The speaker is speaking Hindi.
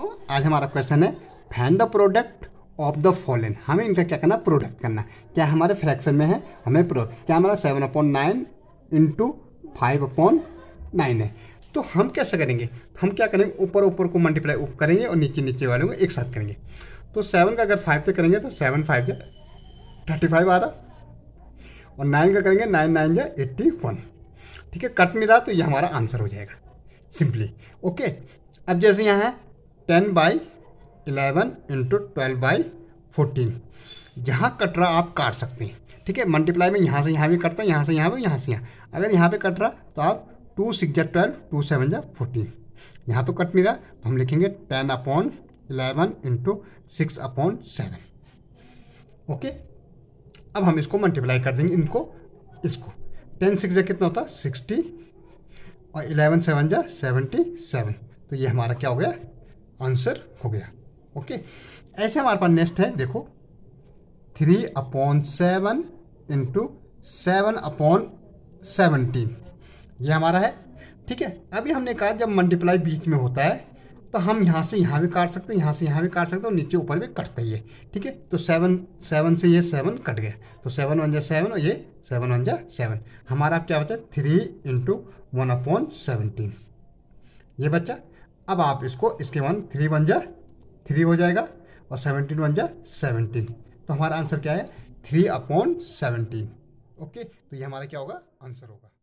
तो आज हमारा क्वेश्चन है find the product of the following हमें इनका क्या करना प्रोडक्ट करना क्या हमारे फ्रैक्शन में है हमें प्रो क्या हमारा seven upon nine into five upon nine है तो हम कैसे करेंगे हम क्या करेंगे ऊपर ऊपर को मल्टीप्लाई करेंगे और नीचे नीचे वाले को एक साथ करेंगे तो सेवन का अगर फाइव से करेंगे तो सेवन फाइव जो थर्टी फाइव आ रहा और नाइन का करेंगे नाइन नाइन जो एट्टी वन ठीक है कट नहीं रहा तो ये हमारा आंसर हो जाएगा सिंपली ओके अब जैसे यहाँ है ten by eleven into twelve by fourteen जहाँ कट रहा आप काट सकते हैं ठीक है मल्टीप्लाई में यहाँ से यहाँ भी कटता है यहाँ से यहाँ भी यहाँ से यहाँ अगर यहाँ पे कट रहा तो आप टू सिक्स जै ट्वेल्व टू सेवन जा फोर्टीन यहाँ तो कट नहीं रहा तो हम लिखेंगे ten upon eleven into six upon seven okay अब हम इसको मल्टीप्लाई कर देंगे इनको इसको टेन सिक्स जै कितना होता है सिक्सटी और इलेवन सेवन जा सेवेंटी सेवन तो ये हमारा क्या हो गया आंसर हो गया ओके ऐसे हमारे पास नेक्स्ट है देखो three upon seven into seven upon seventeen ये हमारा है ठीक है अभी हमने कहा जब मल्टीप्लाई बीच में होता है तो हम यहाँ से यहाँ भी काट सकते हैं यहाँ से यहाँ भी काट सकते हैं और नीचे ऊपर भी कटते ही है ठीक है तो सेवन सेवन से ये सेवन कट गया तो सेवन वन जा सेवन और ये सेवन वन जा सेवन हमारा अब क्या बचा three into one upon seventeen ये बच्चा अब आप इसको इसके वन थ्री वन जा थ्री हो जाएगा और सेवनटीन वन जा सेवनटीन तो हमारा आंसर क्या है थ्री अपॉन सेवनटीन ओके तो ये हमारा क्या होगा आंसर होगा